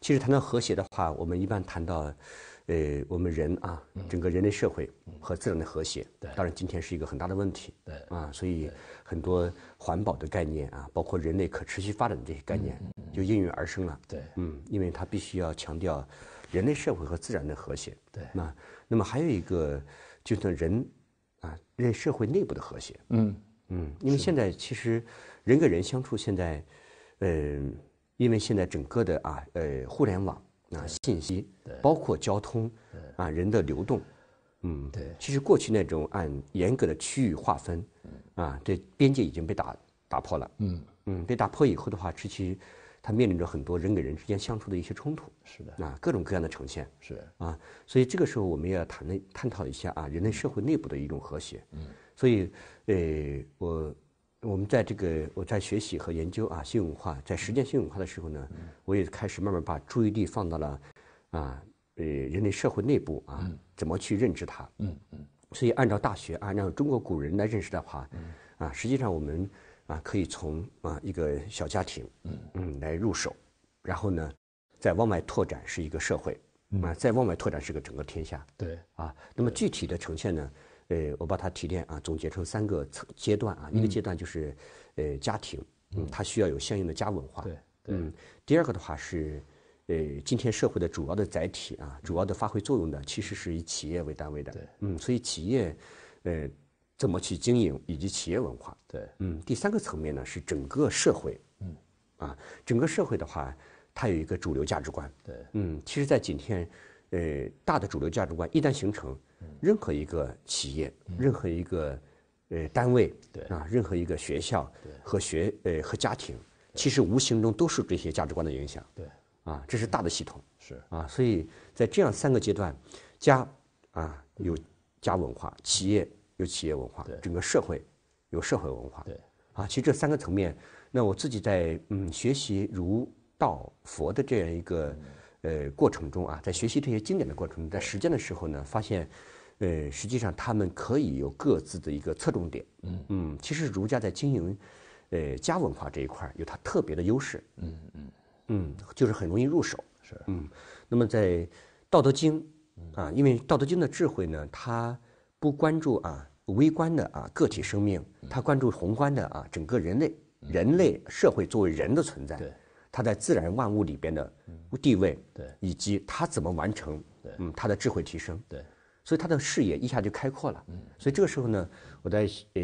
其实谈到和谐的话，我们一般谈到，呃，我们人啊，整个人类社会和自然的和谐。对，当然今天是一个很大的问题。对，啊，所以很多环保的概念啊，包括人类可持续发展的这些概念，就应运而生了。对，嗯，因为它必须要强调人类社会和自然的和谐。对，那那么还有一个就是人啊，人类社会内部的和谐。嗯嗯，因为现在其实人跟人相处，现在，嗯。因为现在整个的啊，呃，互联网啊，信息，包括交通，啊，人的流动，嗯，对，其实过去那种按严格的区域划分，啊，这边界已经被打打破了，嗯嗯，被打破以后的话，其实它面临着很多人跟人之间相处的一些冲突，是的，啊，各种各样的呈现，是啊，所以这个时候我们也要谈论探讨一下啊，人类社会内部的一种和谐，嗯，所以，呃，我。我们在这个我在学习和研究啊新文化，在实践新文化的时候呢，我也开始慢慢把注意力放到了，啊，呃，人类社会内部啊，怎么去认知它？嗯嗯。所以按照大学，按照中国古人来认识的话，啊，实际上我们啊可以从啊一个小家庭，嗯，嗯来入手，然后呢，再往外拓展是一个社会，啊，再往外拓展是个整个天下。对。啊，那么具体的呈现呢？呃，我把它提炼啊，总结成三个层阶段啊。一个阶段就是，呃，家庭，嗯，它需要有相应的家文化。对对。嗯，第二个的话是，呃，今天社会的主要的载体啊，主要的发挥作用的，其实是以企业为单位的。对。嗯，所以企业，呃，怎么去经营以及企业文化。对。嗯，第三个层面呢是整个社会。嗯。啊，整个社会的话，它有一个主流价值观。对。嗯，其实，在今天，呃，大的主流价值观一旦形成。任何一个企业，任何一个呃单位，啊，任何一个学校，和学呃和家庭，其实无形中都受这些价值观的影响，对啊，这是大的系统，是啊，所以在这样三个阶段，家啊有家文化，企业有企业文化，整个社会有社会文化，对啊，其实这三个层面，那我自己在嗯学习儒道佛的这样一个。呃，过程中啊，在学习这些经典的过程中，在实践的时候呢，发现，呃，实际上他们可以有各自的一个侧重点。嗯嗯，其实儒家在经营，呃，家文化这一块有它特别的优势。嗯嗯嗯，就是很容易入手。是。嗯。那么在《道德经》啊，因为《道德经》的智慧呢，它不关注啊微观的啊个体生命，它关注宏观的啊整个人类人类社会作为人的存在。对。它在自然万物里边的地位，对，以及它怎么完成，对，嗯，它的智慧提升，对，所以它的视野一下就开阔了，嗯，所以这个时候呢，我在呃，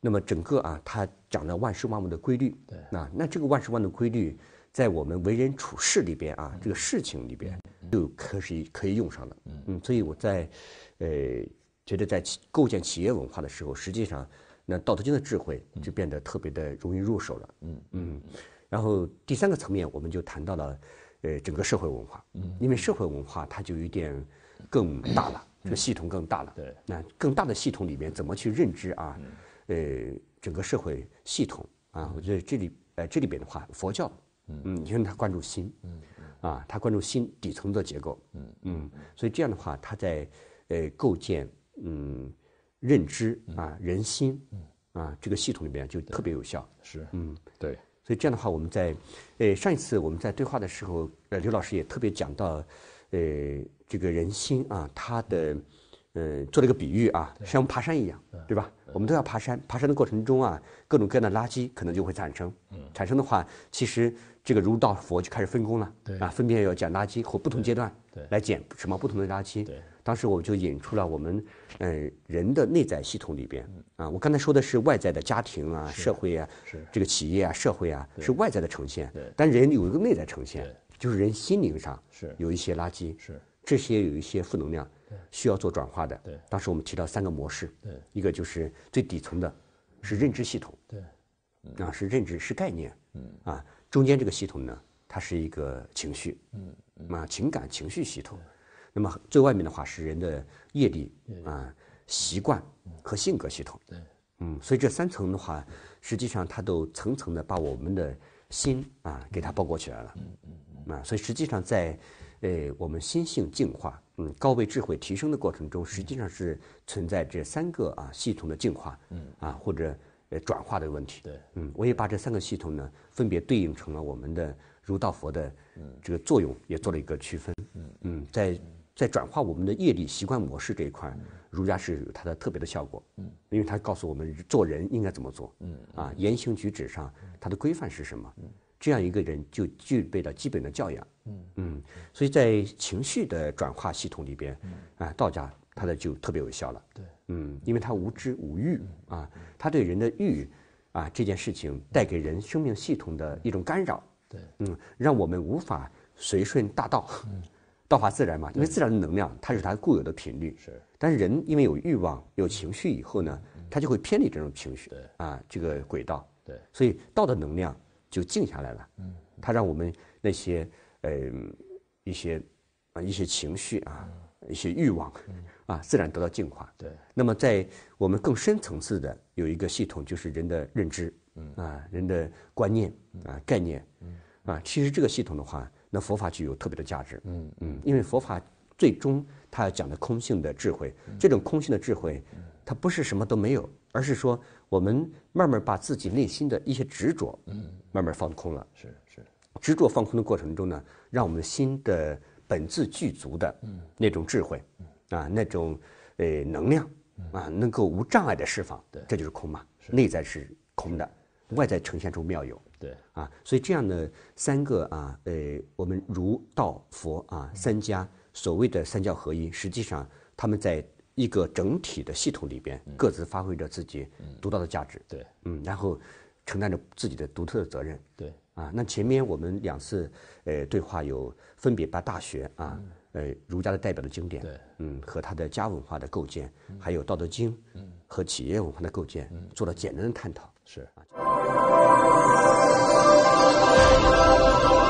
那么整个啊，它讲的万事万物的规律，对，那那这个万事万物的规律，在我们为人处事里边啊，这个事情里边，都可以可以用上了。嗯，所以我在，呃，觉得在构建企业文化的时候，实际上，那道德经的智慧就变得特别的容易入手了，嗯嗯。然后第三个层面，我们就谈到了，呃，整个社会文化，嗯，因为社会文化它就有点更大了，这系统更大了，对，那更大的系统里面怎么去认知啊？呃，整个社会系统啊，我觉得这里呃这里边的话，佛教，嗯，因为它关注心，嗯啊，它关注心底层的结构，嗯嗯，所以这样的话，它在呃构建嗯认知啊人心，嗯啊这个系统里面就特别有效，是，嗯，对。所以这样的话，我们在，呃，上一次我们在对话的时候，呃，刘老师也特别讲到，呃，这个人心啊，他的，呃，做了一个比喻啊，像爬山一样，对吧？我们都要爬山，爬山的过程中啊，各种各样的垃圾可能就会产生，产生的话，其实这个儒道佛就开始分工了，啊，分别要捡垃圾或不同阶段来捡什么不同的垃圾。对，当时我们就引出了我们，嗯，人的内在系统里边。啊，我刚才说的是外在的家庭啊、社会啊、这个企业啊、社会啊，是外在的呈现。对。但人有一个内在呈现，就是人心灵上是有一些垃圾，是这些有一些负能量，需要做转化的。对。当时我们提到三个模式。对。一个就是最底层的，是认知系统。对。啊，是认知，是概念。嗯。啊，中间这个系统呢，它是一个情绪。嗯。啊，情感情绪系统，那么最外面的话是人的业力。嗯。啊。习惯和性格系统，嗯，所以这三层的话，实际上它都层层的把我们的心啊给它包裹起来了，嗯嗯嗯，啊，所以实际上在，呃，我们心性净化，嗯，高维智慧提升的过程中，实际上是存在这三个啊系统的净化，嗯，啊或者呃转化的问题，对，嗯，我也把这三个系统呢分别对应成了我们的儒道佛的，这个作用也做了一个区分，嗯嗯，在。在转化我们的业力习惯模式这一块，儒家是有它的特别的效果。嗯，因为它告诉我们做人应该怎么做。嗯，啊，言行举止上它的规范是什么？嗯，这样一个人就具备了基本的教养。嗯嗯，所以在情绪的转化系统里边，啊，道家它的就特别有效了。对，嗯，因为它无知无欲啊，它对人的欲啊这件事情带给人生命系统的一种干扰。对，嗯，让我们无法随顺大道。道法自然嘛，因为自然的能量，它是它固有的频率。是，但是人因为有欲望、有情绪以后呢，他就会偏离这种情绪，啊，这个轨道。对，所以道的能量就静下来了。嗯，它让我们那些，呃一些，啊，一些情绪啊，一些欲望，啊，自然得到净化。对。那么在我们更深层次的有一个系统，就是人的认知，啊，人的观念啊，概念，啊，其实这个系统的话。那佛法具有特别的价值，嗯嗯，因为佛法最终它讲的空性的智慧，这种空性的智慧，它不是什么都没有，而是说我们慢慢把自己内心的一些执着，嗯，慢慢放空了，是是，执着放空的过程中呢，让我们心的本质具足的那种智慧，啊，那种呃能量，啊，能够无障碍的释放，对，这就是空嘛，内在是空的。外在呈现出妙有，对啊，所以这样的三个啊，呃，我们儒、道、佛啊，三家所谓的三教合一，实际上他们在一个整体的系统里边，各自发挥着自己独到的价值，对，嗯，然后承担着自己的独特的责任，对，啊，那前面我们两次呃对话有分别把《大学》啊，呃，儒家的代表的经典，对，嗯，和他的家文化的构建，还有《道德经》嗯和企业文化的构建，嗯，做了简单的探讨，是。Thank you.